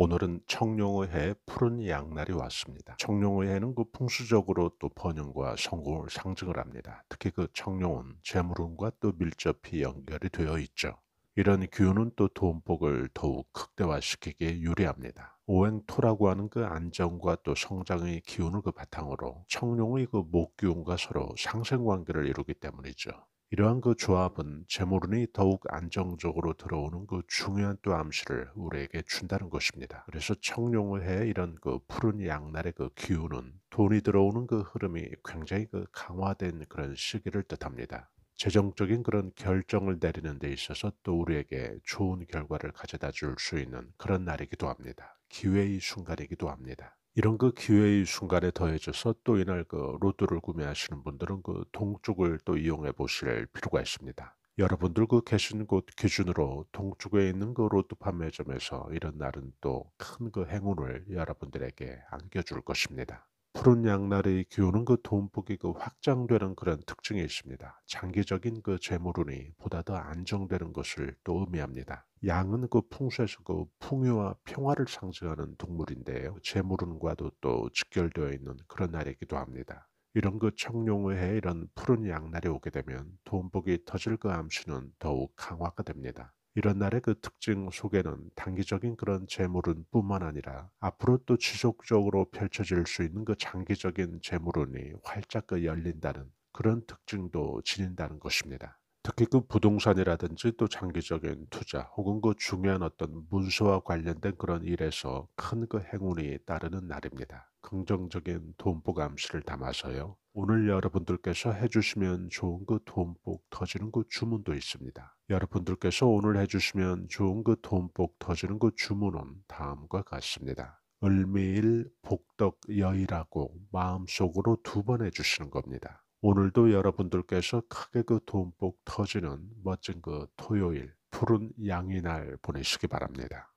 오늘은 청룡의해 푸른 양날이 왔습니다. 청룡의해는 그 풍수적으로 또 번영과 성공을 상징을 합니다. 특히 그 청룡은 재물운과 또 밀접히 연결이 되어 있죠. 이런 기운은 또 돈복을 더욱 극대화시키게 유리합니다. 오행토라고 하는 그 안정과 또 성장의 기운을 그 바탕으로 청룡의 그 목기운과 서로 상생관계를 이루기 때문이죠. 이러한 그 조합은 재물운이 더욱 안정적으로 들어오는 그 중요한 또 암시를 우리에게 준다는 것입니다. 그래서 청룡을 해 이런 그 푸른 양날의 그 기운은 돈이 들어오는 그 흐름이 굉장히 그 강화된 그런 시기를 뜻합니다. 재정적인 그런 결정을 내리는 데 있어서 또 우리에게 좋은 결과를 가져다 줄 수 있는 그런 날이기도 합니다. 기회의 순간이기도 합니다. 이런 그 기회의 순간에 더해져서 또 이날 그 로드를 구매하시는 분들은 그 동쪽을 또 이용해 보실 필요가 있습니다. 여러분들 그 계신 곳 기준으로 동쪽에 있는 그 로드 판매점에서 이런 날은 또 큰 그 행운을 여러분들에게 안겨줄 것입니다. 푸른 양날의 기운은 그 돈복이 그 확장되는 그런 특징이 있습니다. 장기적인 그 재물운이 보다 더 안정되는 것을 또 의미합니다. 양은 그 풍수에서 그 풍요와 평화를 상징하는 동물인데요. 재물운과도 또 직결되어 있는 그런 날이기도 합니다. 이런 그 청룡의 해 이런 푸른 양날이 오게 되면 돈복이 터질 그 암시는 더욱 강화가 됩니다. 이런 날의 그 특징 속에는 단기적인 그런 재물은뿐만 아니라 앞으로 또 지속적으로 펼쳐질 수 있는 그 장기적인 재물운이 활짝 그 열린다는 그런 특징도 지닌다는 것입니다. 특히 그 부동산이라든지 또 장기적인 투자 혹은 그 중요한 어떤 문서와 관련된 그런 일에서 큰 그 행운이 따르는 날입니다. 긍정적인 돈복 암시를 담아서요. 오늘 여러분들께서 해주시면 좋은 그 돈복 터지는 그 주문도 있습니다. 여러분들께서 오늘 해주시면 좋은 그 돈복 터지는 그 주문은 다음과 같습니다. 을미일 복덕 여의라고 마음속으로 두 번 해주시는 겁니다. 오늘도 여러분들께서 크게 그 돈복 터지는 멋진 그 토요일 푸른 양이날 보내시기 바랍니다.